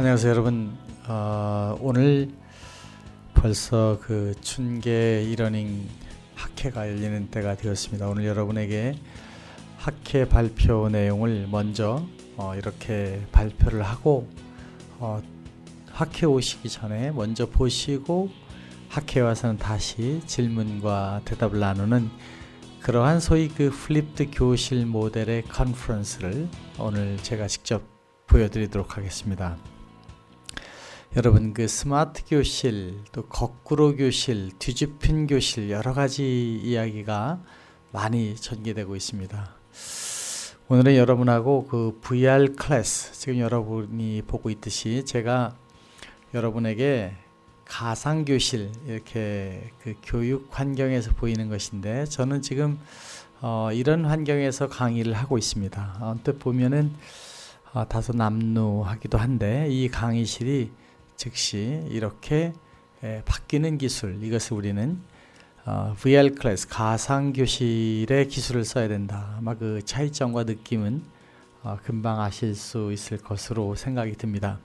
안녕하세요 여러분 어, 오늘 벌써 그 춘계 이러닝 학회가 열리는 때가 되었습니다 오늘 여러분에게 학회 발표 내용을 먼저 어, 이렇게 발표를 하고 어, 학회 오시기 전에 먼저 보시고 학회 와서는 다시 질문과 대답을 나누는 그러한 소위 그 플립드 교실 모델의 컨퍼런스를 오늘 제가 직접 보여드리도록 하겠습니다. 여러분 그 스마트 교실 또 거꾸로 교실 뒤집힌 교실 여러 가지 이야기가 많이 전개되고 있습니다. 오늘은 여러분하고 그 VR 클래스 지금 여러분이 보고 있듯이 제가 여러분에게 가상 교실 이렇게 그 교육 환경에서 보이는 것인데 저는 지금 어 이런 환경에서 강의를 하고 있습니다. 언뜻 보면은 어 다소 남루하기도 한데 이 강의실이 즉시 이렇게 바뀌는 기술 이것을 우리는 VR 어, 클래스 가상 교실의 기술을 써야 된다. 아마 그 차이점과 느낌은 어, 금방 아실 수 있을 것으로 생각이 듭니다.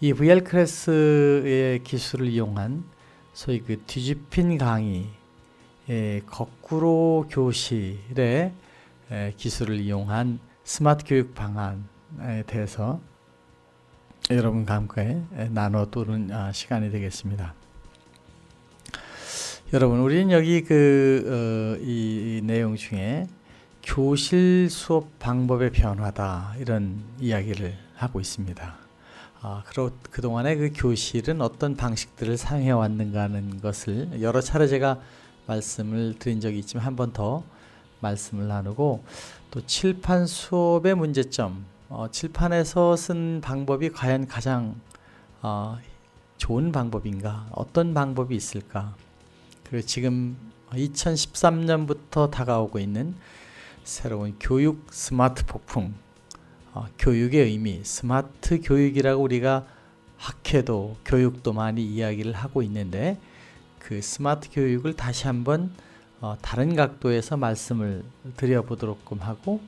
이 VR 클래스의 기술을 이용한 소위 그 뒤집힌 강의, 거꾸로 교실의 기술을 이용한 스마트 교육 방안에 대해서 여러분과 함께 나눠 두는 아, 시간이 되겠습니다. 여러분, 우리는 여기 그, 어, 이, 이 내용 중에 교실 수업 방법의 변화다 이런 이야기를 하고 있습니다. 아, 그러, 그동안에 그 교실은 어떤 방식들을 사용해 왔는가 하는 것을 여러 차례 제가 말씀을 드린 적이 있지만 한 번 더 말씀을 나누고 또 칠판 수업의 문제점 어, 칠판에서 쓴 방법이 과연 가장 어, 좋은 방법인가? 어떤 방법이 있을까? 그리고 지금 2013년부터 다가오고 있는 새로운 교육 스마트 폭풍, 어, 교육의 의미, 스마트 교육이라고 우리가 학회도 교육도 많이 이야기를 하고 있는데 그 스마트 교육을 다시 한번 어, 다른 각도에서 말씀을 드려보도록 하고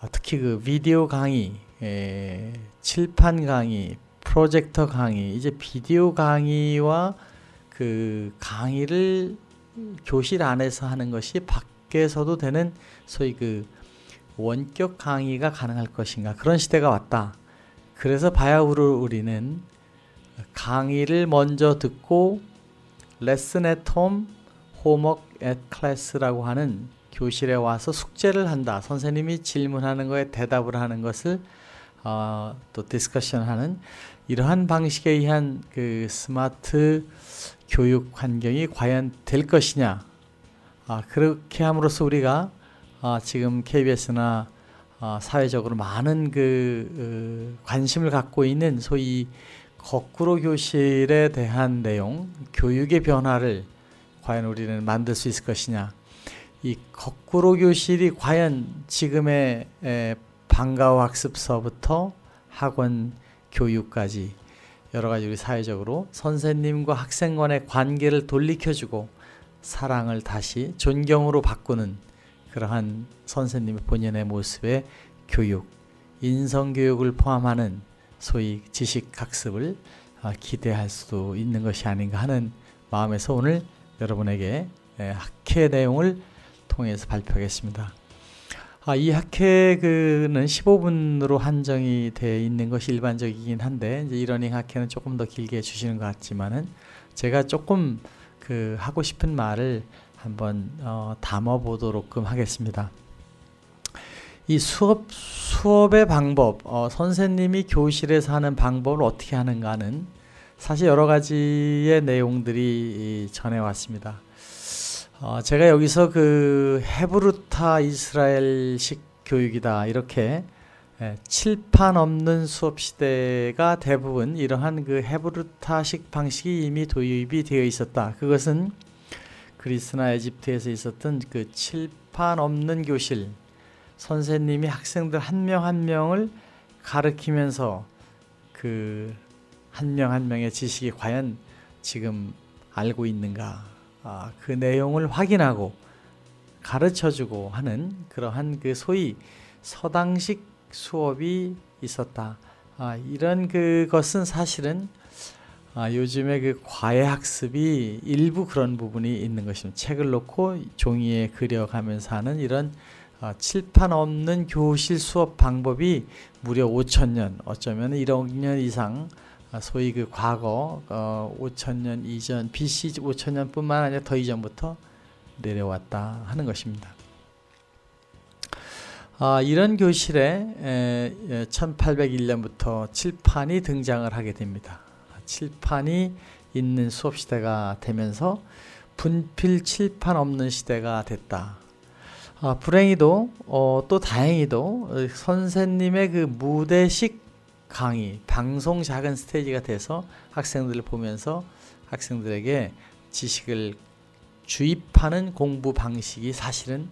어, 특히 그 비디오 강의, 에, 칠판 강의, 프로젝터 강의 이제 비디오 강의와 그 강의를 교실 안에서 하는 것이 밖에서도 되는 소위 그 원격 강의가 가능할 것인가 그런 시대가 왔다. 그래서 바야흐로 우리는 강의를 먼저 듣고 레슨 의 톰, homework at class라고 하는 교실에 와서 숙제를 한다. 선생님이 질문하는 거에 대답을 하는 것을 어, 또 디스커션하는 이러한 방식에 의한 그 스마트 교육 환경이 과연 될 것이냐. 아, 그렇게 함으로써 우리가 아, 지금 KBS나 아, 사회적으로 많은 그 으, 관심을 갖고 있는 소위 거꾸로 교실에 대한 내용, 교육의 변화를 과연 우리는 만들 수 있을 것이냐. 이 거꾸로 교실이 과연 지금의 방과후 학습서부터 학원 교육까지 여러 가지 우리 사회적으로 선생님과 학생 간의 관계를 돌이켜주고 사랑을 다시 존경으로 바꾸는 그러한 선생님의 본연의 모습의 교육, 인성교육을 포함하는 소위 지식학습을 어, 기대할 수도 있는 것이 아닌가 하는 마음에서 오늘 여러분에게 예, 학회 내용을 통해서 발표하겠습니다. 아, 이 학회는 15분으로 한정이 돼 있는 것이 일반적이긴 한데 이제 이러닝 학회는 조금 더 길게 주시는 것 같지만은 제가 조금 그 하고 싶은 말을 한번 어, 담아 보도록 하겠습니다. 이 수업 수업의 방법, 어, 선생님이 교실에서 하는 방법을 어떻게 하는가는 사실 여러 가지의 내용들이 전해왔습니다. 어, 제가 여기서 그 헤브루타 이스라엘식 교육이다 이렇게 예, 칠판 없는 수업 시대가 대부분 이러한 그 헤브루타식 방식이 이미 도입이 되어 있었다. 그것은 그리스나 에집트에서 있었던 그 칠판 없는 교실 선생님이 학생들 한 명한 한 명을 가르치면서 그한 명한 한 명의 지식이 과연 지금 알고 있는가 아, 그 내용을 확인하고 가르쳐주고 하는 그러한 그 소위 서당식 수업이 있었다. 아, 이런 그것은 사실은 아, 요즘에 그 과외 학습이 일부 그런 부분이 있는 것입니다. 책을 놓고 종이에 그려가면서 하는 이런 아, 칠판 없는 교실 수업 방법이 무려 5천 년, 어쩌면 1억 년 이상 아, 소위 그 과거 어, 5천년 이전 BC 5천년뿐만 아니라 더 이전부터 내려왔다 하는 것입니다. 아, 이런 교실에 1801년부터 칠판이 등장을 하게 됩니다. 칠판이 있는 수업 시대가 되면서 분필 칠판 없는 시대가 됐다. 아, 불행히도 어, 또 다행히도 선생님의 그 무대식 강의, 방송 작은 스테이지가 돼서 학생들을 보면서 학생들에게 지식을 주입하는 공부 방식이 사실은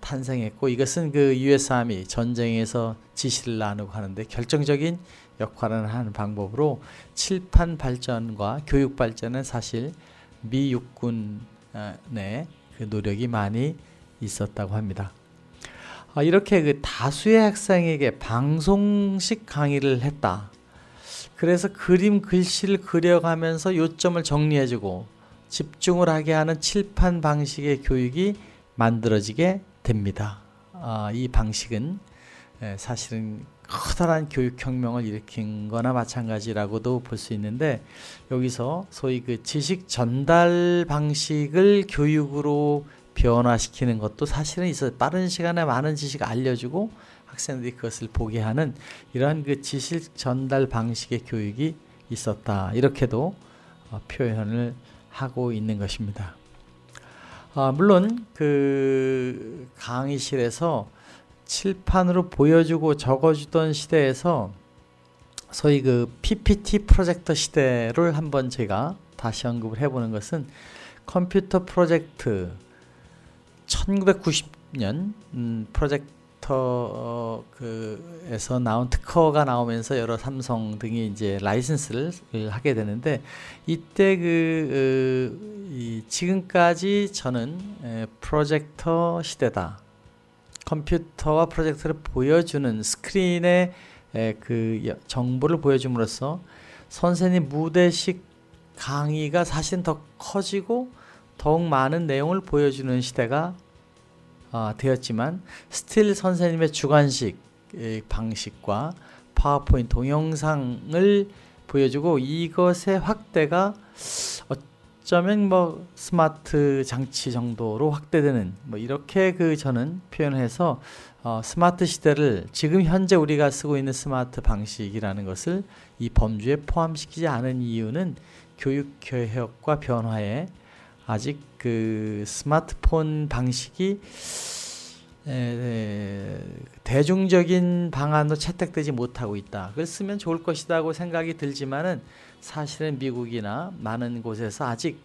탄생했고 이것은 그 US함이 전쟁에서 지시를 나누고 하는데 결정적인 역할을 하는 방법으로 칠판 발전과 교육 발전은 사실 미 육군의 그 노력이 많이 있었다고 합니다. 아, 이렇게 그 다수의 학생에게 방송식 강의를 했다. 그래서 그림 글씨를 그려가면서 요점을 정리해주고 집중을 하게 하는 칠판 방식의 교육이 만들어지게 됩니다. 아, 이 방식은 예, 사실은 커다란 교육혁명을 일으킨 거나 마찬가지라고도 볼 수 있는데 여기서 소위 그 지식 전달 방식을 교육으로 변화시키는 것도 사실은 있어 빠른 시간에 많은 지식 알려주고 학생들이 그것을 보게 하는 이러한 그 지식 전달 방식의 교육이 있었다 이렇게도 어, 표현을 하고 있는 것입니다. 아, 물론 그 강의실에서 칠판으로 보여주고 적어주던 시대에서 소위 그 PPT 프로젝터 시대를 한번 제가 다시 언급을 해보는 것은 컴퓨터 프로젝트 1990년 음, 프로젝터 에서 나온 특허가 나오면서 여러 삼성 등이 이제 라이센스를 하게 되는데 이때 그, 그 이, 지금까지 저는 에, 프로젝터 시대다. 컴퓨터와 프로젝터를 보여주는 스크린에 에, 그 정보를 보여줌으로써 선생님 무대식 강의가 사실더 커지고 더욱 많은 내용을 보여주는 시대가 어, 되었지만 스틸 선생님의 주관식 방식과 파워포인트 동영상을 보여주고 이것의 확대가 어쩌면 뭐 스마트 장치 정도로 확대되는 뭐 이렇게 그 저는 표현해서 어 스마트 시대를 지금 현재 우리가 쓰고 있는 스마트 방식이라는 것을 이 범주에 포함시키지 않은 이유는 교육 개혁과 변화에 아직 그 스마트폰 방식이 에, 대중적인 방안으로 채택되지 못하고 있다. 그걸 쓰면 좋을 것이다고 생각이 들지만은 사실은 미국이나 많은 곳에서 아직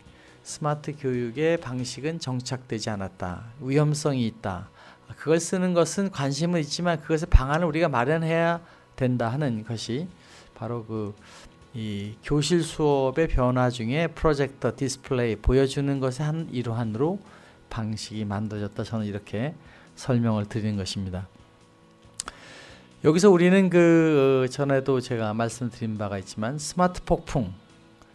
스마트 교육의 방식은 정착되지 않았다. 위험성이 있다. 그걸 쓰는 것은 관심은 있지만 그것의 방안을 우리가 마련해야 된다 하는 것이 바로 그이 교실 수업의 변화 중에 프로젝터 디스플레이 보여주는 것의 한 일환으로 방식이 만들어졌다 저는 이렇게 설명을 드리는 것입니다. 여기서 우리는 그 어, 전에도 제가 말씀드린 바가 있지만 스마트 폭풍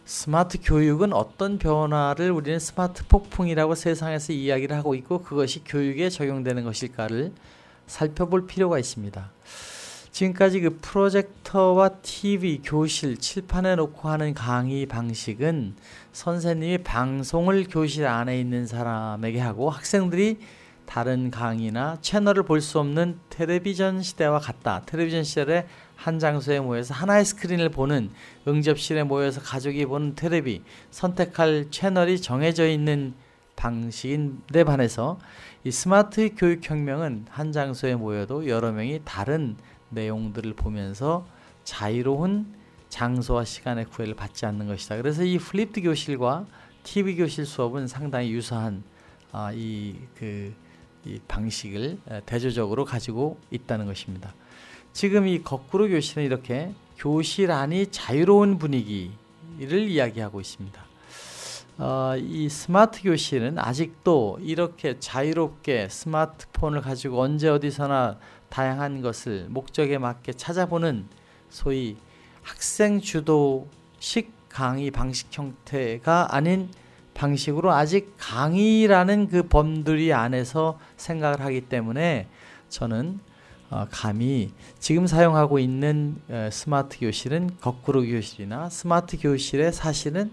스마트 교육은 어떤 변화를 우리는 스마트 폭풍이라고 세상에서 이야기를 하고 있고 그것이 교육에 적용되는 것일까를 살펴볼 필요가 있습니다. 지금까지 그 프로젝터와 TV, 교실, 칠판에 놓고 하는 강의 방식은 선생님이 방송을 교실 안에 있는 사람에게 하고 학생들이 다른 강의나 채널을 볼 수 없는 텔레비전 시대와 같다. 텔레비전 시절에 한 장소에 모여서 하나의 스크린을 보는 응접실에 모여서 가족이 보는 텔레비, 선택할 채널이 정해져 있는 방식인데 반해서 이 스마트 교육혁명은 한 장소에 모여도 여러 명이 다른 내용들을 보면서 자유로운 장소와 시간의 구애를 받지 않는 것이다. 그래서 이 플립드 교실과 TV 교실 수업은 상당히 유사한 아, 이, 그, 이 방식을 대조적으로 가지고 있다는 것입니다. 지금 이 거꾸로 교실은 이렇게 교실 안이 자유로운 분위기를 이야기하고 있습니다. 어, 이 스마트 교실은 아직도 이렇게 자유롭게 스마트폰을 가지고 언제 어디서나 다양한 것을 목적에 맞게 찾아보는 소위 학생 주도식 강의 방식 형태가 아닌 방식으로 아직 강의라는 그 범들이 안에서 생각을 하기 때문에 저는 어, 감히 지금 사용하고 있는 에, 스마트 교실은 거꾸로 교실이나 스마트 교실에 사실은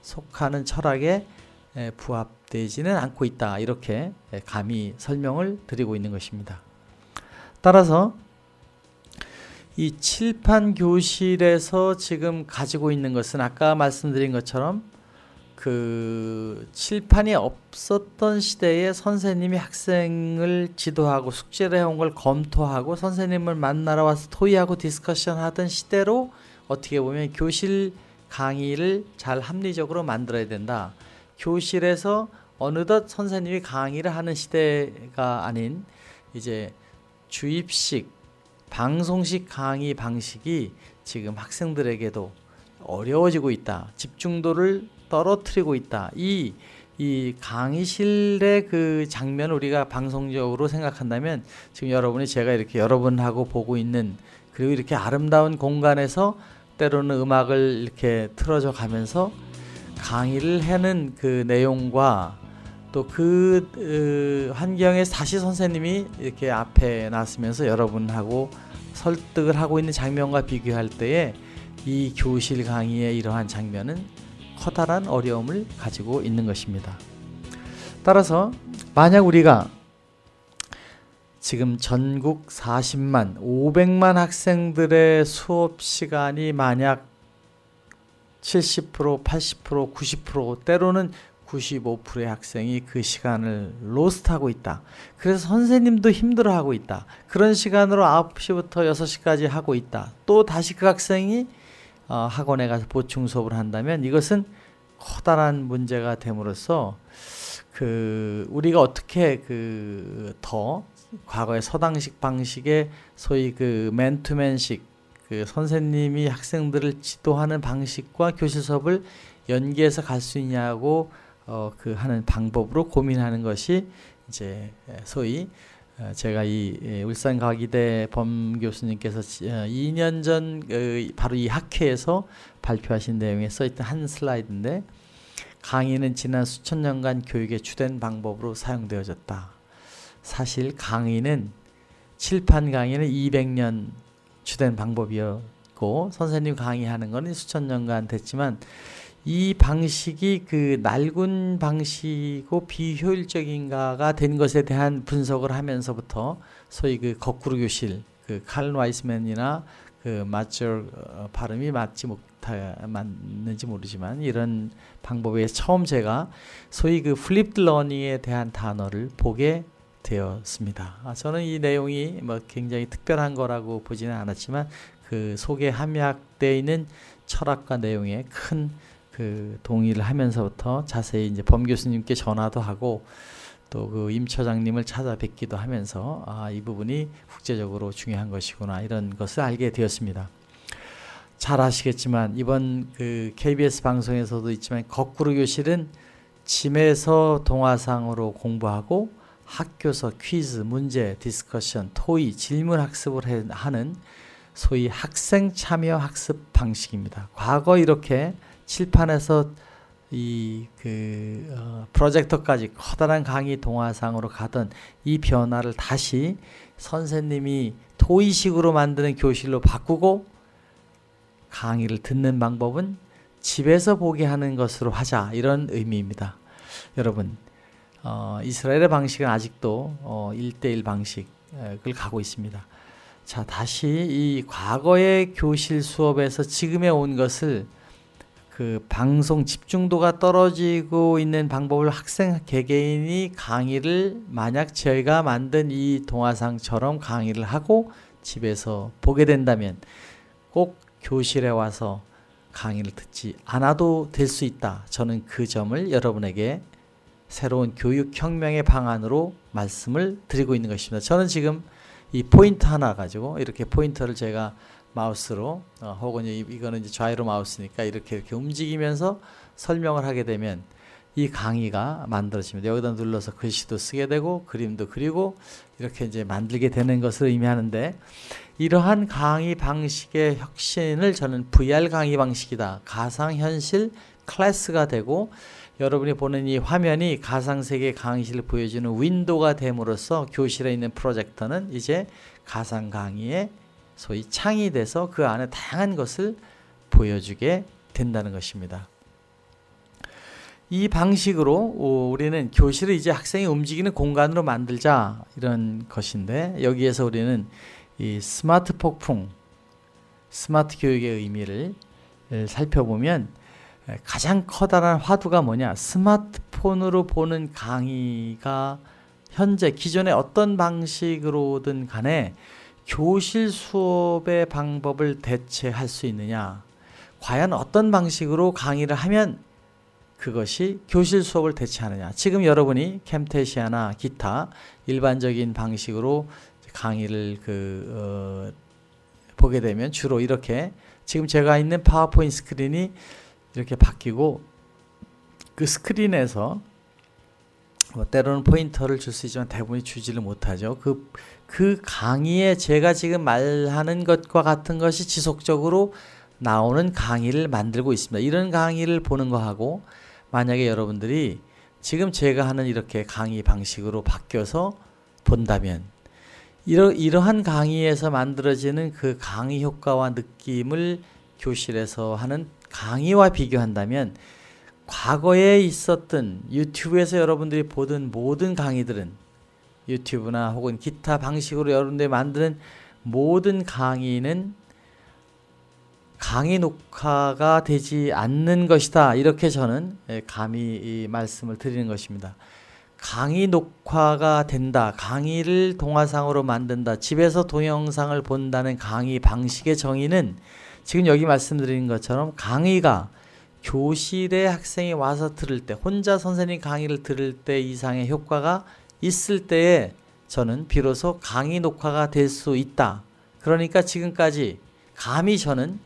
속하는 철학에 에, 부합되지는 않고 있다 이렇게 에, 감히 설명을 드리고 있는 것입니다. 따라서 이 칠판 교실에서 지금 가지고 있는 것은 아까 말씀드린 것처럼 그 칠판이 없었던 시대에 선생님이 학생을 지도하고 숙제를 해온 걸 검토하고 선생님을 만나러 와서 토의하고 디스커션 하던 시대로 어떻게 보면 교실 강의를 잘 합리적으로 만들어야 된다. 교실에서 어느덧 선생님이 강의를 하는 시대가 아닌 이제 주입식, 방송식 강의 방식이 지금 학생들에게도 어려워지고 있다. 집중도를 떨어뜨리고 있다. 이, 이 강의실의 그 장면 우리가 방송적으로 생각한다면 지금 여러분이 제가 이렇게 여러분하고 보고 있는 그리고 이렇게 아름다운 공간에서 때로는 음악을 이렇게 틀어져 가면서 강의를 하는 그 내용과 또그 환경에 사시 선생님이 이렇게 앞에 나으면서 여러분하고 설득을 하고 있는 장면과 비교할 때에 이 교실 강의의 이러한 장면은 커다란 어려움을 가지고 있는 것입니다. 따라서 만약 우리가 지금 전국 40만, 500만 학생들의 수업 시간이 만약 70%, 80%, 90% 때로는 95%의 학생이 그 시간을 로스트하고 있다. 그래서 선생님도 힘들어하고 있다. 그런 시간으로 9시부터 6시까지 하고 있다. 또 다시 그 학생이 어, 학원에 가서 보충 수업을 한다면 이것은 커다란 문제가 됨으로써 그 우리가 어떻게 그 더 과거의 서당식 방식의 소위 그 맨투맨식 그 선생님이 학생들을 지도하는 방식과 교실 수업을 연계해서 갈 수 있냐고 어, 그 하는 방법으로 고민하는 것이 이제 소위 어, 제가 이 울산 과기대 범 교수님께서 2년 어, 전 그 바로 이 학회에서 발표하신 내용에 써있던 한 슬라이드인데 강의는 지난 수천 년간 교육의 주된 방법으로 사용되어졌다. 사실 강의는 칠판 강의는 200년 주된 방법이었고 선생님 강의하는 것은 수천 년간 됐지만 이 방식이 그 낡은 방식이고 비효율적인가가 된 것에 대한 분석을 하면서부터 소위 그 거꾸로 교실 그칼 와이스맨이나 그맞절 어, 발음이 맞지 못하 맞는지 모르지만 이런 방법에 처음 제가 소위 그 플립드 러닝에 대한 단어를 보게 되었습니다. 아, 저는 이 내용이 뭐 굉장히 특별한 거라고 보지는 않았지만 그 속에 함약되어 있는 철학과 내용에 큰그 동의를 하면서부터 자세히 이제 범 교수님께 전화도 하고 또 그 임 처장님을 찾아뵙기도 하면서 아, 이 부분이 국제적으로 중요한 것이구나 이런 것을 알게 되었습니다. 잘 아시겠지만 이번 그 KBS 방송에서도 있지만 거꾸로 교실은 짐에서 동화상으로 공부하고 학교서 퀴즈, 문제, 디스커션, 토의, 질문 학습을 하는 소위 학생 참여 학습 방식입니다. 과거 이렇게 칠판에서 이그 어, 프로젝터까지 커다란 강의 동화상으로 가던 이 변화를 다시 선생님이 토의식으로 만드는 교실로 바꾸고 강의를 듣는 방법은 집에서 보게 하는 것으로 하자 이런 의미입니다. 여러분 어, 이스라엘의 방식은 아직도 어, 1대1 방식을 가고 있습니다. 자 다시 이 과거의 교실 수업에서 지금에 온 것을 그 방송 집중도가 떨어지고 있는 방법을 학생 개개인이 강의를 만약 저희가 만든 이 동화상처럼 강의를 하고 집에서 보게 된다면 꼭 교실에 와서 강의를 듣지 않아도 될 수 있다. 저는 그 점을 여러분에게 새로운 교육혁명의 방안으로 말씀을 드리고 있는 것입니다. 저는 지금 이 포인트 하나 가지고 이렇게 포인터를 제가 마우스로 어, 혹은 이, 거는 이제 좌회로 마우스니까 이렇게 이렇게 움직이면서 설명을 하게 되면 이 강의가 만들어집니다. 여기다 눌러서 글씨도 쓰게 되고 그림도 그리고 이렇게 이제 만들게 되는 것을 의미하는데 이러한 강의 방식의 혁신을 저는 VR 강의 방식이다. 가상현실 클래스가 되고 여러분이 보는 이 화면이 가상세계 강의실을 보여주는 윈도가 됨으로써 교실에 있는 프로젝터는 이제 가상 강의의 소위 창이 돼서 그 안에 다양한 것을 보여주게 된다는 것입니다. 이 방식으로 우리는 교실을 이제 학생이 움직이는 공간으로 만들자 이런 것인데 여기에서 우리는 이 스마트 폭풍, 스마트 교육의 의미를 살펴보면 가장 커다란 화두가 뭐냐 스마트폰으로 보는 강의가 현재 기존의 어떤 방식으로든 간에 교실 수업의 방법을 대체할 수 있느냐? 과연 어떤 방식으로 강의를 하면 그것이 교실 수업을 대체하느냐? 지금 여러분이 캠테시아나 기타 일반적인 방식으로 강의를 그 어, 보게 되면 주로 이렇게 지금 제가 있는 파워포인 스크린이 이렇게 바뀌고 그 스크린에서 뭐 때로는 포인터를 줄 수 있지만 대부분이 주지를 못하죠. 그그 강의에 제가 지금 말하는 것과 같은 것이 지속적으로 나오는 강의를 만들고 있습니다. 이런 강의를 보는 거하고 만약에 여러분들이 지금 제가 하는 이렇게 강의 방식으로 바뀌어서 본다면 이러, 이러한 강의에서 만들어지는 그 강의 효과와 느낌을 교실에서 하는 강의와 비교한다면 과거에 있었던 유튜브에서 여러분들이 보던 모든 강의들은 유튜브나 혹은 기타 방식으로 여러분들이 만드는 모든 강의는 강의 녹화가 되지 않는 것이다. 이렇게 저는 예, 감히 말씀을 드리는 것입니다. 강의 녹화가 된다. 강의를 동화상으로 만든다. 집에서 동영상을 본다는 강의 방식의 정의는 지금 여기 말씀드린 것처럼 강의가 교실에 학생이 와서 들을 때, 혼자 선생님 강의를 들을 때 이상의 효과가 있을 때에 저는 비로소 강의 녹화가 될 수 있다. 그러니까 지금까지 감히 저는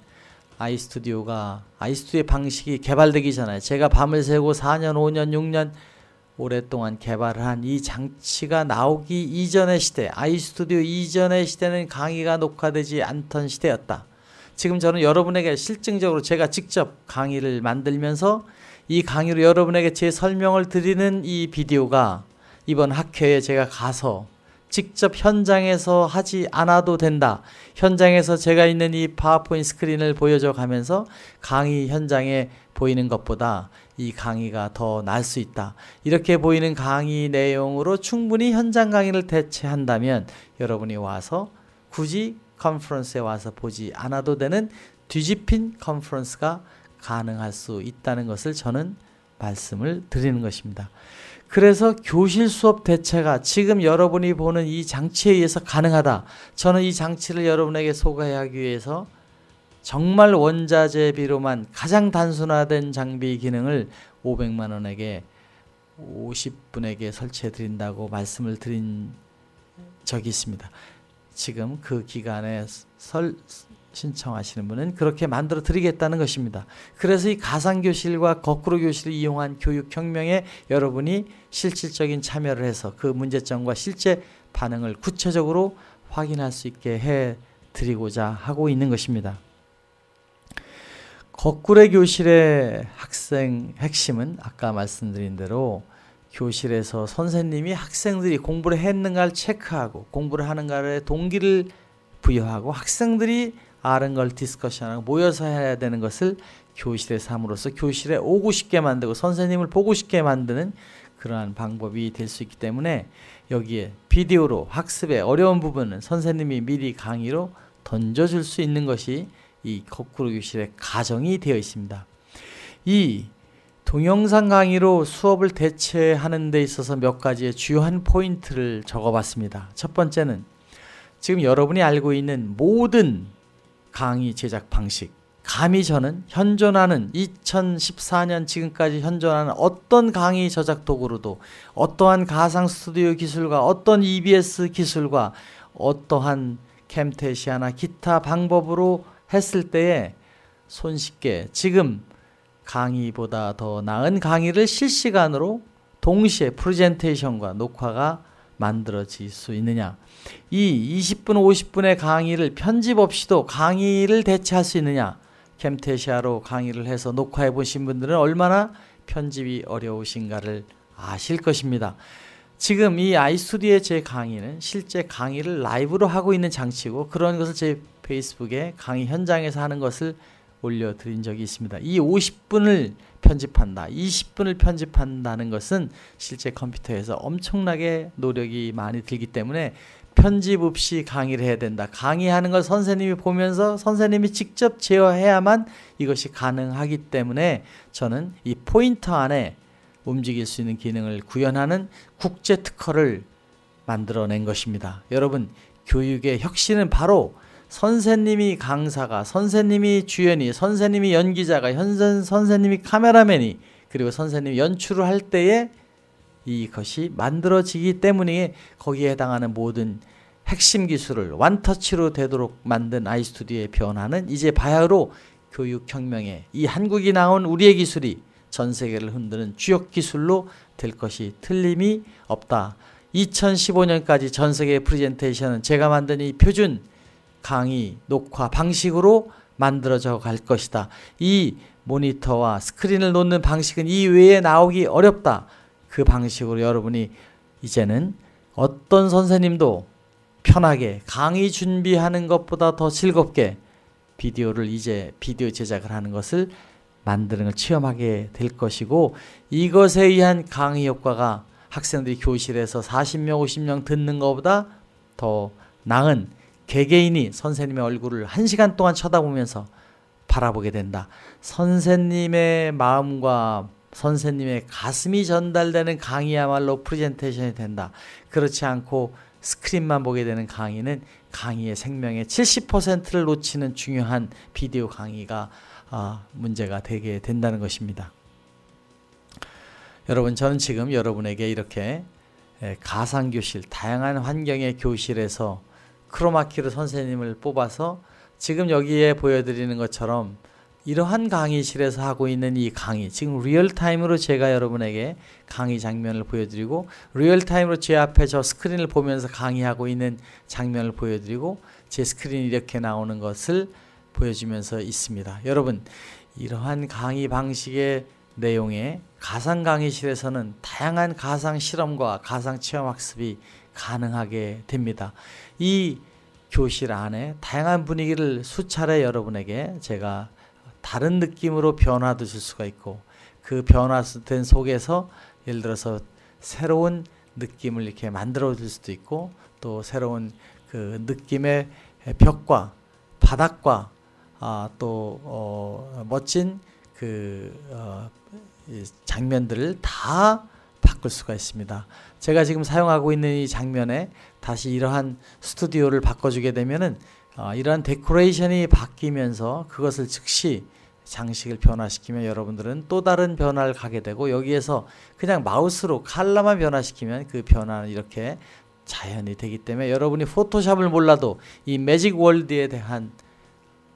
아이스튜디오가 아이스튜의 디오 방식이 개발되기 전에 제가 밤을 새고 4년, 5년, 6년 오랫동안 개발한이 장치가 나오기 이전의 시대, 아이스튜디오 이전의 시대는 강의가 녹화되지 않던 시대였다. 지금 저는 여러분에게 실증적으로 제가 직접 강의를 만들면서 이 강의로 여러분에게 제 설명을 드리는 이 비디오가 이번 학회에 제가 가서 직접 현장에서 하지 않아도 된다. 현장에서 제가 있는 이파워포인 스크린을 보여줘 가면서 강의 현장에 보이는 것보다 이 강의가 더나수 있다. 이렇게 보이는 강의 내용으로 충분히 현장 강의를 대체한다면 여러분이 와서 굳이 컨퍼런스에 와서 보지 않아도 되는 뒤집힌 컨퍼런스가 가능할 수 있다는 것을 저는 말씀을 드리는 것입니다. 그래서 교실 수업 대체가 지금 여러분이 보는 이 장치에 의해서 가능하다. 저는 이 장치를 여러분에게 소개하기 위해서 정말 원자재비로만 가장 단순화된 장비 기능을 500만 원에게 50분에게 설치해 드린다고 말씀을 드린 적이 있습니다. 지금 그 기간에 설, 신청하시는 분은 그렇게 만들어 드리겠다는 것입니다. 그래서 이 가상교실과 거꾸로 교실을 이용한 교육혁명에 여러분이 실질적인 참여를 해서 그 문제점과 실제 반응을 구체적으로 확인할 수 있게 해 드리고자 하고 있는 것입니다. 거꾸로 교실의 학생 핵심은 아까 말씀드린 대로 교실에서 선생님이 학생들이 공부를 했는가를 체크하고 공부를 하는가를 동기를 부여하고 학생들이 아는 걸 디스커션하고 모여서 해야 되는 것을 교실의 삶으로써 교실에 오고 싶게 만들고 선생님을 보고 싶게 만드는 그러한 방법이 될 수 있기 때문에 여기에 비디오로 학습의 어려운 부분은 선생님이 미리 강의로 던져줄 수 있는 것이 이 거꾸로 교실의 가정이 되어 있습니다. 이 동영상 강의로 수업을 대체하는 데 있어서 몇 가지의 주요한 포인트를 적어봤습니다. 첫 번째는 지금 여러분이 알고 있는 모든 강의 제작 방식 감히 저는 현존하는 2014년 지금까지 현존하는 어떤 강의 저작 도구로도 어떠한 가상 스튜디오 기술과 어떤 EBS 기술과 어떠한 캠테시아나 기타 방법으로 했을 때에 손쉽게 지금 강의보다 더 나은 강의를 실시간으로 동시에 프레젠테이션과 녹화가 만들어질 수 있느냐. 이 20분, 50분의 강의를 편집 없이도 강의를 대체할 수 있느냐. 캠테시아로 강의를 해서 녹화해 보신 분들은 얼마나 편집이 어려우신가를 아실 것입니다. 지금 이 아이스튜디오의 제 강의는 실제 강의를 라이브로 하고 있는 장치고 그런 것을 제 페이스북에 강의 현장에서 하는 것을 올려드린 적이 있습니다. 이 50분을 편집한다. 20분을 편집한다는 것은 실제 컴퓨터에서 엄청나게 노력이 많이 들기 때문에 편집 없이 강의를 해야 된다. 강의하는 걸 선생님이 보면서 선생님이 직접 제어해야만 이것이 가능하기 때문에 저는 이 포인터 안에 움직일 수 있는 기능을 구현하는 국제 특허를 만들어낸 것입니다. 여러분, 교육의 혁신은 바로 선생님이 강사가, 선생님이 주연이, 선생님이 연기자가, 현선 선생님이 카메라맨이, 그리고 선생님이 연출을 할 때에 이것이 만들어지기 때문에 거기에 해당하는 모든 핵심 기술을 완터치로 되도록 만든 아이스튜디오의 변화는 이제 바야흐로 교육혁명에 이 한국이 나온 우리의 기술이 전 세계를 흔드는 주역 기술로 될 것이 틀림이 없다. 2015년까지 전 세계 프레젠테이션은 제가 만든 이 표준 강의, 녹화 방식으로 만들어져 갈 것이다. 이 모니터와 스크린을 놓는 방식은 이 외에 나오기 어렵다. 그 방식으로 여러분이 이제는 어떤 선생님도 편하게 강의 준비하는 것보다 더 즐겁게 비디오를 이제 비디오 제작을 하는 것을 만드는 걸 체험하게 될 것이고 이것에 의한 강의 효과가 학생들이 교실에서 40명, 50명 듣는 것보다 더 나은 개개인이 선생님의 얼굴을 한 시간 동안 쳐다보면서 바라보게 된다. 선생님의 마음과 선생님의 가슴이 전달되는 강의야말로 프레젠테이션이 된다. 그렇지 않고 스크린만 보게 되는 강의는 강의의 생명의 70%를 놓치는 중요한 비디오 강의가 아, 문제가 되게 된다는 것입니다. 여러분, 저는 지금 여러분에게 이렇게 예, 가상교실, 다양한 환경의 교실에서 크로마키르 선생님을 뽑아서 지금 여기에 보여드리는 것처럼 이러한 강의실에서 하고 있는 이 강의, 지금 리얼타임으로 제가 여러분에게 강의 장면을 보여드리고, 리얼타임으로 제 앞에 저 스크린을 보면서 강의하고 있는 장면을 보여드리고, 제 스크린이 이렇게 나오는 것을 보여주면서 있습니다. 여러분, 이러한 강의 방식의 내용에 가상 강의실에서는 다양한 가상 실험과 가상 체험 학습이 가능하게 됩니다. 이 교실 안에 다양한 분위기를 수차례 여러분에게 제가 다른 느낌으로 변화도 줄 수가 있고 그 변화된 속에서 예를 들어서 새로운 느낌을 이렇게 만들어 줄 수도 있고 또 새로운 그 느낌의 벽과 바닥과 아, 또 어, 멋진 그 어, 장면들을 다 바꿀 수가 있습니다. 제가 지금 사용하고 있는 이 장면에 다시 이러한 스튜디오를 바꿔주게 되면은 어, 이러한 데코레이션이 바뀌면서 그것을 즉시 장식을 변화시키면 여러분들은 또 다른 변화를 가게 되고 여기에서 그냥 마우스로 칼라만 변화시키면 그 변화는 이렇게 자연이 되기 때문에 여러분이 포토샵을 몰라도 이 매직 월드에 대한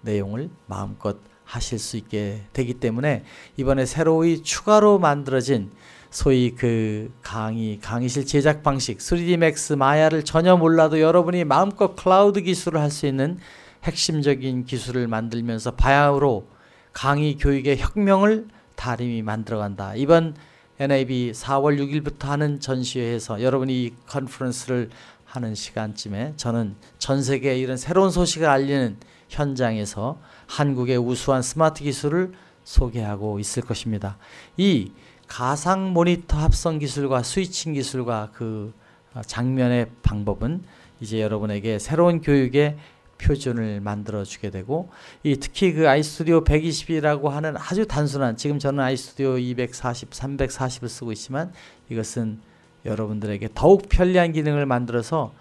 내용을 마음껏 하실 수 있게 되기 때문에 이번에 새로이 추가로 만들어진 소위 그 강의, 강의실 제작 방식, 3D Max 마야를 전혀 몰라도 여러분이 마음껏 클라우드 기술을 할 수 있는 핵심적인 기술을 만들면서 바야흐로 강의 교육의 혁명을 다림이 만들어간다. 이번 NAB 4월 6일부터 하는 전시회에서 여러분이 이 컨퍼런스를 하는 시간쯤에 저는 전 세계에 이런 새로운 소식을 알리는 현장에서 한국의 우수한 스마트 기술을 소개하고 있을 것입니다. 이 가상 모니터 합성 기술과 스위칭 기술과 그 어, 장면의 방법은 이제 여러분에게 새로운 교육의 표준을 만들어 주게 되고 이 특히 그 아이스튜디오 120이라고 하는 아주 단순한 지금 저는 아이스튜디오 240, 340을 쓰고 있지만 이것은 여러분들에게 더욱 편리한 기능을 만들어서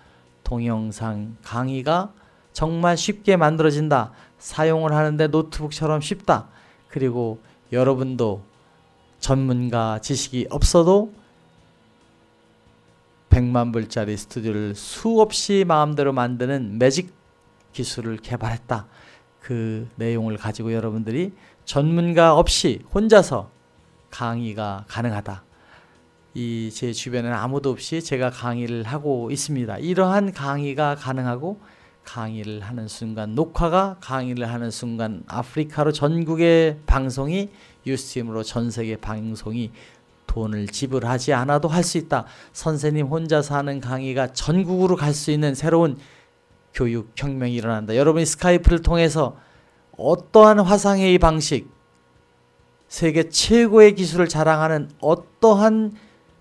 동영상 강의가 정말 쉽게 만들어진다. 사용을 하는데 노트북처럼 쉽다. 그리고 여러분도 전문가 지식이 없어도 100만 불짜리 스튜디오를 수없이 마음대로 만드는 매직 기술을 개발했다. 그 내용을 가지고 여러분들이 전문가 없이 혼자서 강의가 가능하다. 이 제 주변에는 아무도 없이 제가 강의를 하고 있습니다. 이러한 강의가 가능하고 강의를 하는 순간 녹화가 강의를 하는 순간 아프리카로 전국의 방송이 유스팀으로 전 세계 방송이 돈을 지불하지 않아도 할 수 있다. 선생님 혼자서 하는 강의가 전국으로 갈 수 있는 새로운 교육 혁명이 일어난다. 여러분이 스카이프를 통해서 어떠한 화상회의 방식, 세계 최고의 기술을 자랑하는 어떠한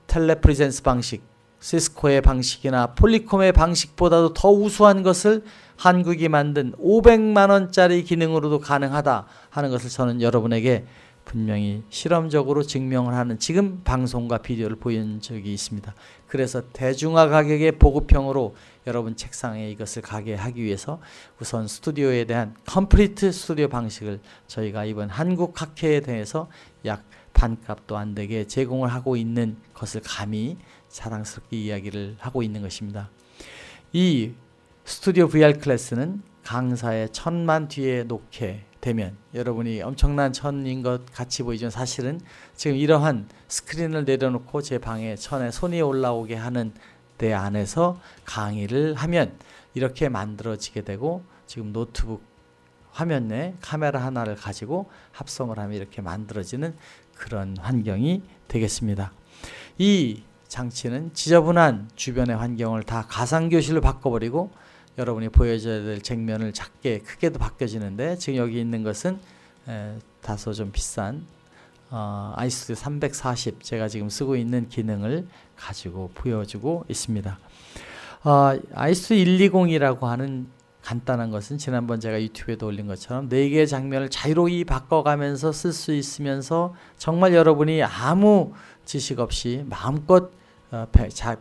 텔레프리젠스 방식, 시스코의 방식이나 폴리콤의 방식보다도 더 우수한 것을 한국이 만든 500만 원짜리 기능으로도 가능하다 하는 것을 저는 여러분에게 분명히 실험적으로 증명을 하는 지금 방송과 비디오를 보인 적이 있습니다. 그래서 대중화 가격의 보급형으로 여러분 책상에 이것을 가게 하기 위해서 우선 스튜디오에 대한 컴플리트 스튜디오 방식을 저희가 이번 한국 학회에 대해서 약 반값도 안 되게 제공을 하고 있는 것을 감히 자랑스럽게 이야기를 하고 있는 것입니다. 이 스튜디오 VR 클래스는 강사의 천만 뒤에 놓게 되면 여러분이 엄청난 천인 것 같이 보이지만 사실은 지금 이러한 스크린을 내려놓고 제 방에 천에 손이 올라오게 하는 데 안에서 강의를 하면 이렇게 만들어지게 되고 지금 노트북 화면 내 카메라 하나를 가지고 합성을 하면 이렇게 만들어지는 그런 환경이 되겠습니다. 이 장치는 지저분한 주변의 환경을 다 가상교실로 바꿔버리고 여러분이 보여줘야 될 쟁면을 작게 크게도 바뀌어지는데 지금 여기 있는 것은 에, 다소 좀 비싼 어, 아이스 340 제가 지금 쓰고 있는 기능을 가지고 보여주고 있습니다. 어, 아이스 120이라고 하는 간단한 것은 지난번 제가 유튜브에도 올린 것처럼 네 개의 장면을 자유로이 바꿔가면서 쓸 수 있으면서 정말 여러분이 아무 지식 없이 마음껏 어,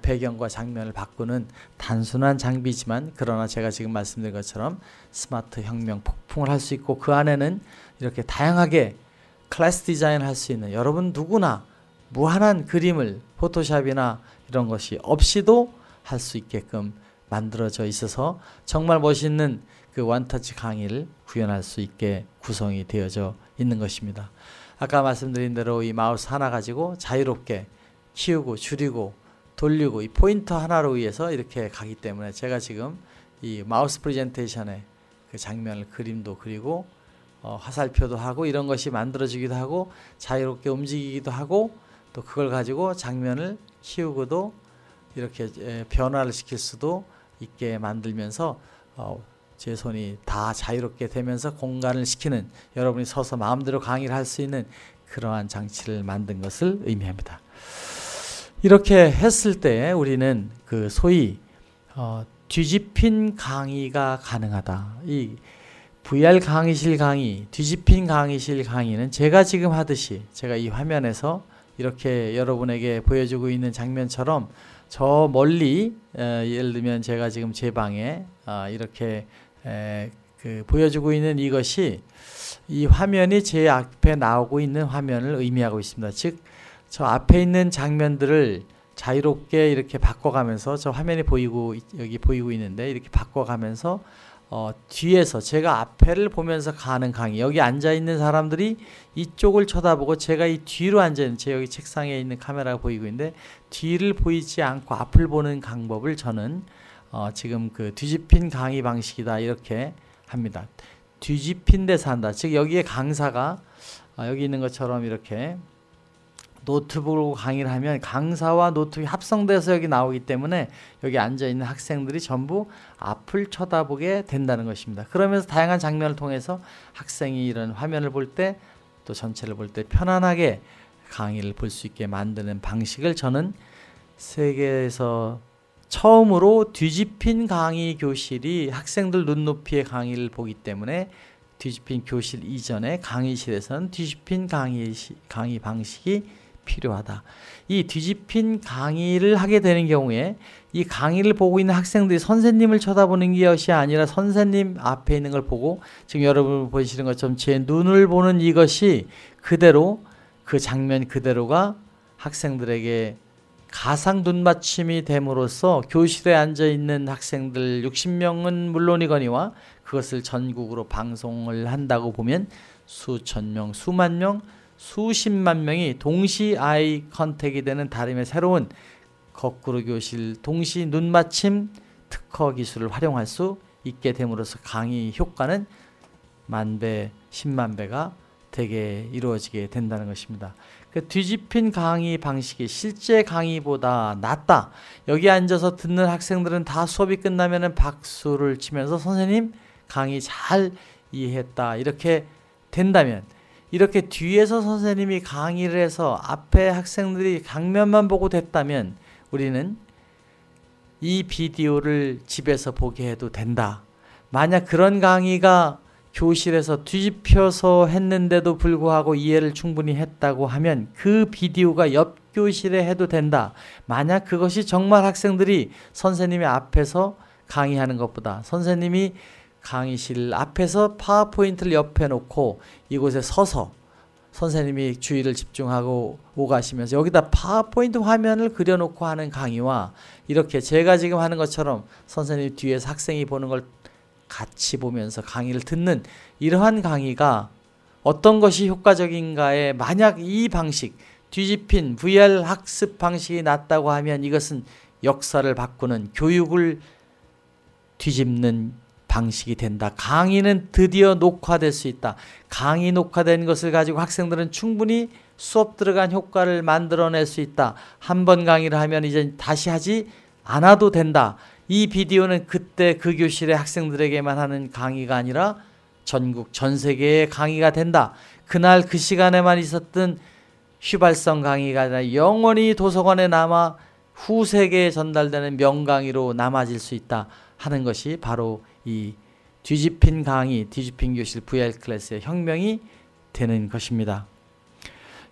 배경과 장면을 바꾸는 단순한 장비지만 그러나 제가 지금 말씀드린 것처럼 스마트 혁명 폭풍을 할 수 있고 그 안에는 이렇게 다양하게 클래스 디자인을 할 수 있는 여러분 누구나 무한한 그림을 포토샵이나 이런 것이 없이도 할 수 있게끔 만들어져 있어서 정말 멋있는 그 원터치 강의를 구현할 수 있게 구성이 되어져 있는 것입니다. 아까 말씀드린 대로 이 마우스 하나 가지고 자유롭게 키우고 줄이고 돌리고 이 포인터 하나로 위해서 이렇게 가기 때문에 제가 지금 이 마우스 프레젠테이션의 그 장면을 그림도 그리고 어, 화살표도 하고 이런 것이 만들어지기도 하고 자유롭게 움직이기도 하고 또 그걸 가지고 장면을 키우고도 이렇게 변화를 시킬 수도 있게 만들면서 어, 제 손이 다 자유롭게 되면서 공간을 시키는 여러분이 서서 마음대로 강의를 할 수 있는 그러한 장치를 만든 것을 의미합니다. 이렇게 했을 때 우리는 그 소위 어, 뒤집힌 강의가 가능하다. 이 VR 강의실 강의, 뒤집힌 강의실 강의는 제가 지금 하듯이 제가 이 화면에서 이렇게 여러분에게 보여주고 있는 장면처럼 저 멀리 에, 예를 들면 제가 지금 제 방에 아, 이렇게 에, 그 보여주고 있는 이것이 이 화면이 제 앞에 나오고 있는 화면을 의미하고 있습니다. 즉저 앞에 있는 장면들을 자유롭게 이렇게 바꿔가면서 저 화면이 보이고 여기 보이고 있는데 이렇게 바꿔가면서 어, 뒤에서 제가 앞에를 보면서 가는 강의 여기 앉아 있는 사람들이 이쪽을 쳐다보고 제가 이 뒤로 앉아 있는 제 여기 책상에 있는 카메라가 보이고 있는데 뒤를 보이지 않고 앞을 보는 방법을 저는 어, 지금 그 뒤집힌 강의 방식이다 이렇게 합니다. 뒤집힌 데서 한다. 즉 여기에 강사가 어, 여기 있는 것처럼 이렇게 노트북으로 강의를 하면 강사와 노트북이 합성돼서 여기 나오기 때문에 여기 앉아 있는 학생들이 전부 앞을 쳐다보게 된다는 것입니다. 그러면서 다양한 장면을 통해서 학생이 이런 화면을 볼 때 또 전체를 볼 때 편안하게 강의를 볼 수 있게 만드는 방식을 저는 세계에서 처음으로 뒤집힌 강의 교실이 학생들 눈높이의 강의를 보기 때문에 뒤집힌 교실 이전에 강의실에서는 뒤집힌 강의, 강의 방식이 필요하다. 이 뒤집힌 강의를 하게 되는 경우에 이 강의를 보고 있는 학생들이 선생님을 쳐다보는 것이 아니라 선생님 앞에 있는 걸 보고 지금 여러분 보시는 것처럼 제 눈을 보는 이것이 그대로 그 장면 그대로가 학생들에게 가상 눈맞춤이 됨으로써 교실에 앉아 있는 학생들 60명은 물론이거니와 그것을 전국으로 방송을 한다고 보면 수천 명, 수만 명, 수십만 명이 동시 아이 컨택이 되는 다름의 새로운 거꾸로 교실 동시 눈맞춤 특허 기술을 활용할 수 있게 됨으로써 강의 효과는 만배, 십만배가 되게 이루어지게 된다는 것입니다. 그 뒤집힌 강의 방식이 실제 강의보다 낫다. 여기 앉아서 듣는 학생들은 다 수업이 끝나면 박수를 치면서 선생님 강의 잘 이해했다. 이렇게 된다면 이렇게 뒤에서 선생님이 강의를 해서 앞에 학생들이 강면만 보고 됐다면 우리는 이 비디오를 집에서 보게 해도 된다. 만약 그런 강의가 교실에서 뒤집혀서 했는데도 불구하고 이해를 충분히 했다고 하면 그 비디오가 옆 교실에 해도 된다. 만약 그것이 정말 학생들이 선생님의 앞에서 강의하는 것보다 선생님이 강의실 앞에서 파워포인트를 옆에 놓고 이곳에 서서 선생님이 주의를 집중하고 오가시면서 여기다 파워포인트 화면을 그려놓고 하는 강의와 이렇게 제가 지금 하는 것처럼 선생님 뒤에서 학생이 보는 걸 같이 보면서 강의를 듣는 이러한 강의가 어떤 것이 효과적인가에 만약 이 방식 뒤집힌 VR 학습 방식이 낫다고 하면 이것은 역사를 바꾸는 교육을 뒤집는 방식이 된다. 강의는 드디어 녹화될 수 있다. 강의 녹화된 것을 가지고 학생들은 충분히 수업 들어간 효과를 만들어낼 수 있다. 한 번 강의를 하면 이제 다시 하지 않아도 된다. 이 비디오는 그때 그 교실의 학생들에게만 하는 강의가 아니라 전국 전 세계의 강의가 된다. 그날 그 시간에만 있었던 휘발성 강의가 아니라 영원히 도서관에 남아 후세계에 전달되는 명강의로 남아질 수 있다 하는 것이 바로 이 뒤집힌 강의, 뒤집힌 교실 VR 클래스의 혁명이 되는 것입니다.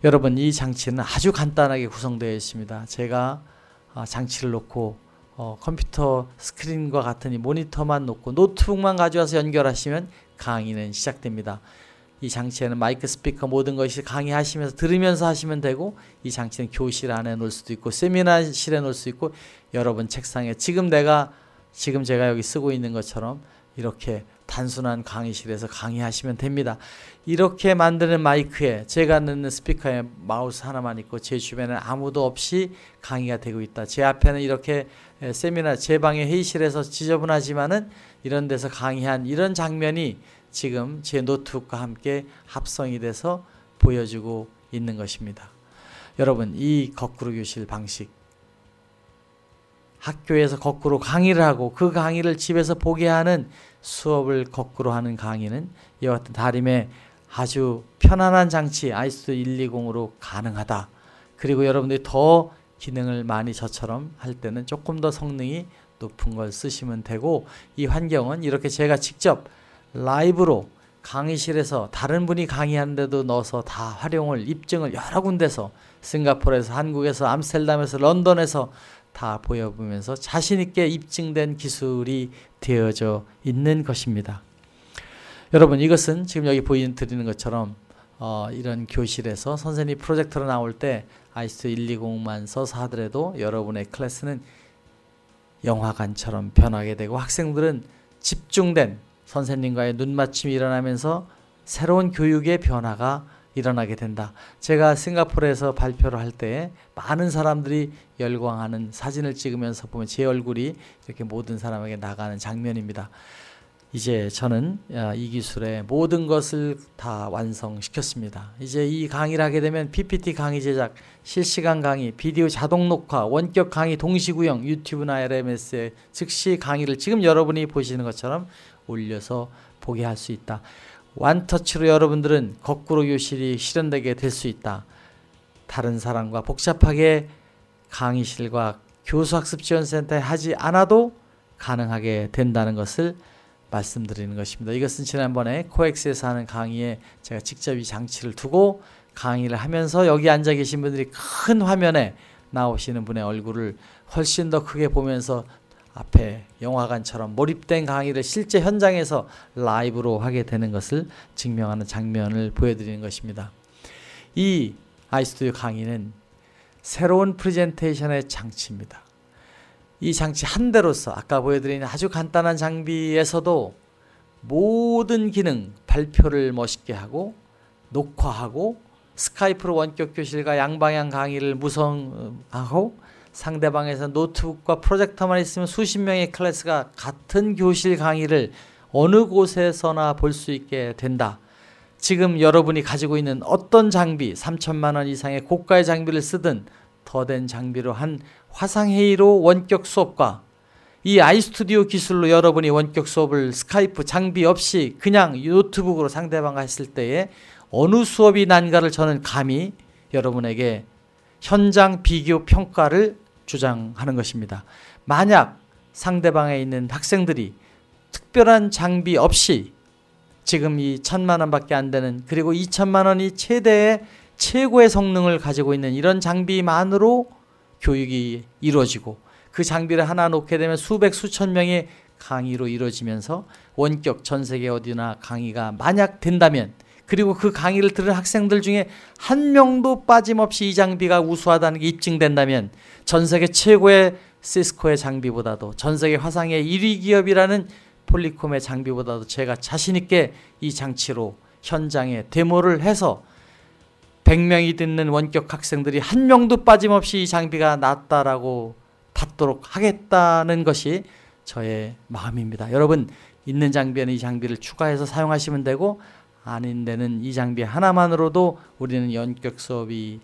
여러분 이 장치는 아주 간단하게 구성되어 있습니다. 제가 어, 장치를 놓고 어, 컴퓨터 스크린과 같은 이 모니터만 놓고 노트북만 가져와서 연결하시면 강의는 시작됩니다. 이 장치에는 마이크 스피커 모든 것이 강의하시면서 들으면서 하시면 되고 이 장치는 교실 안에 놓을 수도 있고 세미나실에 놓을 수 있고 여러분 책상에 지금 내가 지금 제가 여기 쓰고 있는 것처럼 이렇게 단순한 강의실에서 강의하시면 됩니다. 이렇게 만드는 마이크에 제가 넣는 스피커에 마우스 하나만 있고 제 주변에 아무도 없이 강의가 되고 있다. 제 앞에는 이렇게 세미나 제 방의 회의실에서 지저분하지만은 이런 데서 강의한 이런 장면이 지금 제 노트북과 함께 합성이 돼서 보여주고 있는 것입니다. 여러분 이 거꾸로 교실 방식 학교에서 거꾸로 강의를 하고 그 강의를 집에서 보게 하는 수업을 거꾸로 하는 강의는 이와 같은 다림의 아주 편안한 장치 아이스 120으로 가능하다. 그리고 여러분들이 더 기능을 많이 저처럼 할 때는 조금 더 성능이 높은 걸 쓰시면 되고 이 환경은 이렇게 제가 직접 라이브로 강의실에서 다른 분이 강의하는데도 넣어서 다 활용을 입증을 여러 군데서 싱가포르에서 한국에서 암스테르담에서 런던에서 다 보여보면서 자신있게 입증된 기술이 되어져 있는 것입니다. 여러분 이것은 지금 여기 보여드리는 것처럼 어, 이런 교실에서 선생님이 프로젝터로 나올 때 아이스 120만 써서 하더라도 여러분의 클래스는 영화관처럼 변하게 되고 학생들은 집중된 선생님과의 눈맞춤이 일어나면서 새로운 교육의 변화가 일어나게 된다. 제가 싱가포르에서 발표를 할 때 많은 사람들이 열광하는 사진을 찍으면서 보면 제 얼굴이 이렇게 모든 사람에게 나가는 장면입니다. 이제 저는 아, 이 기술의 모든 것을 다 완성시켰습니다. 이제 이 강의를 하게 되면 PPT 강의 제작, 실시간 강의, 비디오 자동 녹화, 원격 강의 동시 구형, 유튜브나 LMS에 즉시 강의를 지금 여러분이 보시는 것처럼 올려서 보게 할 수 있다. 완터치로 여러분들은 거꾸로 교실이 실현되게 될 수 있다. 다른 사람과 복잡하게 강의실과 교수학습지원센터에 하지 않아도 가능하게 된다는 것을 말씀드리는 것입니다. 이것은 지난번에 코엑스에서 하는 강의에 제가 직접 이 장치를 두고 강의를 하면서 여기 앉아 계신 분들이 큰 화면에 나오시는 분의 얼굴을 훨씬 더 크게 보면서 앞에 영화관처럼 몰입된 강의를 실제 현장에서 라이브로 하게 되는 것을 증명하는 장면을 보여드리는 것입니다. 이 아이스튜디오 강의는 새로운 프레젠테이션의 장치입니다. 이 장치 한 대로서 아까 보여드린 아주 간단한 장비에서도 모든 기능 발표를 멋있게 하고 녹화하고 스카이프로 원격 교실과 양방향 강의를 무성하고 어, 상대방에서 노트북과 프로젝터만 있으면 수십 명의 클래스가 같은 교실 강의를 어느 곳에서나 볼 수 있게 된다. 지금 여러분이 가지고 있는 어떤 장비, 3천만 원 이상의 고가의 장비를 쓰든 더된 장비로 한 화상회의로 원격 수업과 이 아이스튜디오 기술로 여러분이 원격 수업을 스카이프 장비 없이 그냥 노트북으로 상대방과 했을 때에 어느 수업이 난가를 저는 감히 여러분에게 현장 비교 평가를 주장하는 것입니다. 만약 상대방에 있는 학생들이 특별한 장비 없이 지금 이 천만 원밖에 안 되는 그리고 이 천만 원이 최대의 최고의 성능을 가지고 있는 이런 장비만으로 교육이 이루어지고 그 장비를 하나 놓게 되면 수백 수천 명의 강의로 이루어지면서 원격 전 세계 어디나 강의가 만약 된다면 그리고 그 강의를 들은 학생들 중에 한 명도 빠짐없이 이 장비가 우수하다는 게 입증된다면 전 세계 최고의 시스코의 장비보다도 전 세계 화상의 1위 기업이라는 폴리콤의 장비보다도 제가 자신 있게 이 장치로 현장에 데모를 해서 100명이 듣는 원격 학생들이 한 명도 빠짐없이 이 장비가 낫다라고 받도록 하겠다는 것이 저의 마음입니다. 여러분 있는 장비는이 장비를 추가해서 사용하시면 되고 아닌데는 이 장비 하나만으로도 우리는 연격 수업이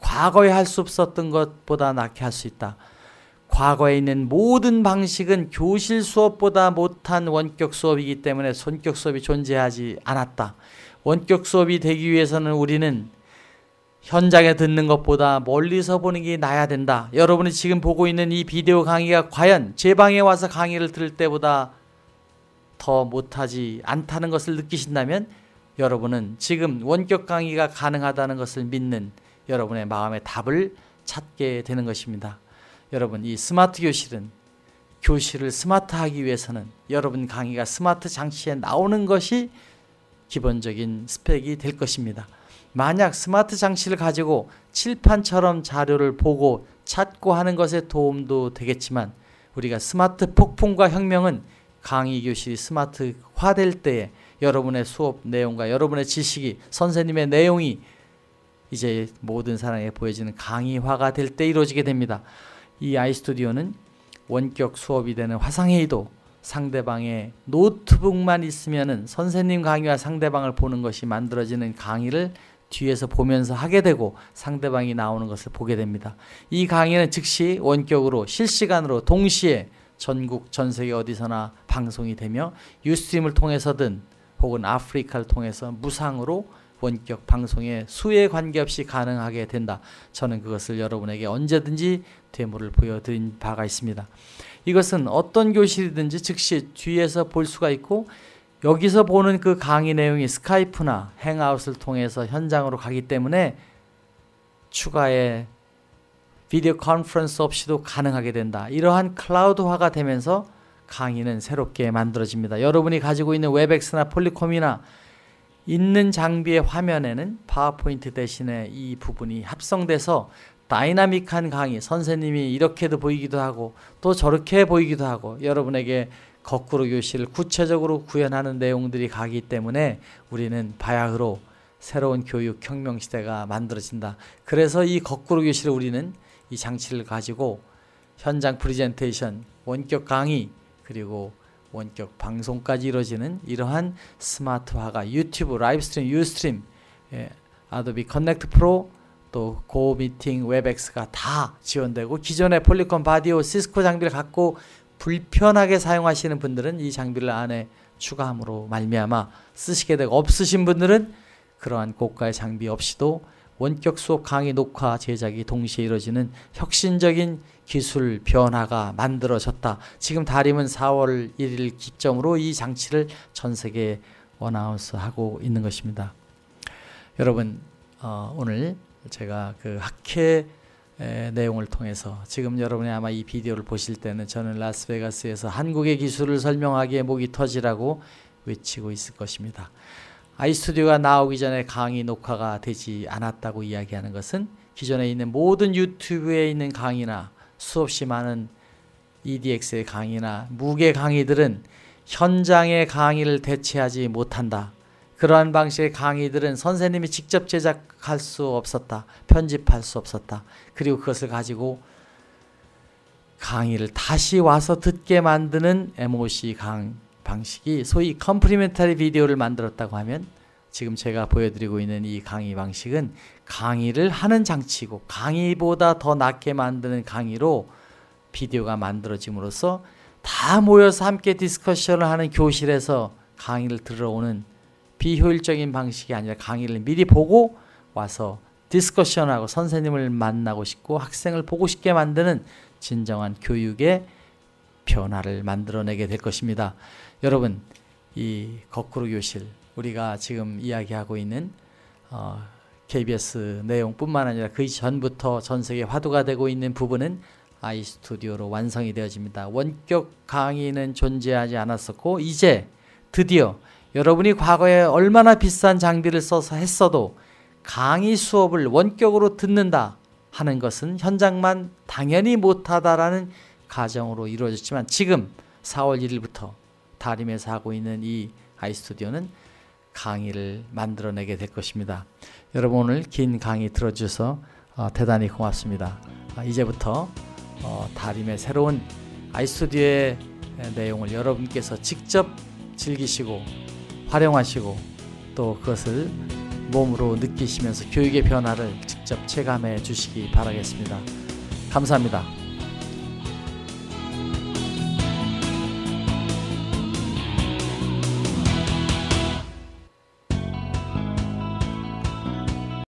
과거에 할 수 없었던 것보다 낫게 할 수 있다. 과거에 있는 모든 방식은 교실 수업보다 못한 원격 수업이기 때문에 손격 수업이 존재하지 않았다. 원격 수업이 되기 위해서는 우리는 현장에 듣는 것보다 멀리서 보는 게 나야 아 된다. 여러분이 지금 보고 있는 이 비디오 강의가 과연 제 방에 와서 강의를 들을 때보다 더 못하지 않다는 것을 느끼신다면 여러분은 지금 원격 강의가 가능하다는 것을 믿는 여러분의 마음의 답을 찾게 되는 것입니다. 여러분 이 스마트 교실은 교실을 스마트하기 위해서는 여러분 강의가 스마트 장치에 나오는 것이 기본적인 스펙이 될 것입니다. 만약 스마트 장치를 가지고 칠판처럼 자료를 보고 찾고 하는 것에 도움도 되겠지만 우리가 스마트 폭풍과 혁명은 강의 교실이 스마트화될 때에 여러분의 수업 내용과 여러분의 지식이 선생님의 내용이 이제 모든 사람에 보여지는 강의화가 될 때 이루어지게 됩니다. 이 아이스튜디오는 원격 수업이 되는 화상회의도 상대방의 노트북만 있으면은 선생님 강의와 상대방을 보는 것이 만들어지는 강의를 뒤에서 보면서 하게 되고 상대방이 나오는 것을 보게 됩니다. 이 강의는 즉시 원격으로 실시간으로 동시에 전국 전 세계 어디서나 방송이 되며 유스트림을 통해서든 혹은 아프리카를 통해서 무상으로 원격 방송에 수에 관계없이 가능하게 된다. 저는 그것을 여러분에게 언제든지 데모를 보여드린 바가 있습니다. 이것은 어떤 교실이든지 즉시 뒤에서 볼 수가 있고 여기서 보는 그 강의 내용이 스카이프나 행아웃을 통해서 현장으로 가기 때문에 추가의 비디오 컨퍼런스 없이도 가능하게 된다. 이러한 클라우드화가 되면서 강의는 새롭게 만들어집니다. 여러분이 가지고 있는 웹엑스나 폴리콤이나 있는 장비의 화면에는 파워포인트 대신에 이 부분이 합성돼서 다이나믹한 강의, 선생님이 이렇게도 보이기도 하고 또 저렇게 보이기도 하고 여러분에게 거꾸로 교실을 구체적으로 구현하는 내용들이 가기 때문에 우리는 바야흐로 새로운 교육 혁명 시대가 만들어진다. 그래서 이 거꾸로 교실을 우리는 이 장치를 가지고 현장 프리젠테이션, 원격 강의, 그리고 원격 방송까지 이루어지는 이러한 스마트화가 유튜브 라이브 스트림, 유스트림, 예, 아도비 커넥트 프로 또 고미팅, 웹엑스가 다 지원되고 기존의 폴리콘 바디오 시스코 장비를 갖고 불편하게 사용하시는 분들은 이 장비를 안에 추가함으로 말미암아 쓰시게 되고 없으신 분들은 그러한 고가의 장비 없이도 원격 수업 강의 녹화 제작이 동시에 이뤄지는 혁신적인 기술 변화가 만들어졌다. 지금 다림은 4월 1일 기점으로 이 장치를 전 세계에 어나운스하고 있는 것입니다. 여러분 어, 오늘 제가 그 학회 내용을 통해서 지금 여러분이 아마 이 비디오를 보실 때는 저는 라스베가스에서 한국의 기술을 설명하기에 목이 터지라고 외치고 있을 것입니다. 아이스튜디오가 나오기 전에 강의 녹화가 되지 않았다고 이야기하는 것은 기존에 있는 모든 유튜브에 있는 강의나 수없이 많은 EDX의 강의나 무게 강의들은 현장의 강의를 대체하지 못한다. 그러한 방식의 강의들은 선생님이 직접 제작할 수 없었다. 편집할 수 없었다. 그리고 그것을 가지고 강의를 다시 와서 듣게 만드는 MOC 강, 의 방식이 소위 컴플리멘터리 비디오를 만들었다고 하면 지금 제가 보여드리고 있는 이 강의 방식은 강의를 하는 장치고 강의보다 더낮게 만드는 강의로 비디오가 만들어짐으로써 다 모여서 함께 디스커션을 하는 교실에서 강의를 들어오는 비효율적인 방식이 아니라 강의를 미리 보고 와서 디스커션하고 선생님을 만나고 싶고 학생을 보고 싶게 만드는 진정한 교육의 변화를 만들어내게 될 것입니다. 여러분 이 거꾸로 교실 우리가 지금 이야기하고 있는 어, KBS 내용뿐만 아니라 그 전부터 전 세계 화두가 되고 있는 부분은 아이스튜디오로 완성이 되어집니다. 원격 강의는 존재하지 않았었고 이제 드디어 여러분이 과거에 얼마나 비싼 장비를 써서 했어도 강의 수업을 원격으로 듣는다 하는 것은 현장만 당연히 못하다라는 가정으로 이루어졌지만 지금 4월 1일부터 다림에서 하고 있는 이 아이스튜디오는 강의를 만들어내게 될 것입니다. 여러분 오늘 긴 강의 들어주셔서 어, 대단히 고맙습니다. 아, 이제부터 어, 다림의 새로운 아이스튜디오의 내용을 여러분께서 직접 즐기시고 활용하시고 또 그것을 몸으로 느끼시면서 교육의 변화를 직접 체감해 주시기 바라겠습니다. 감사합니다.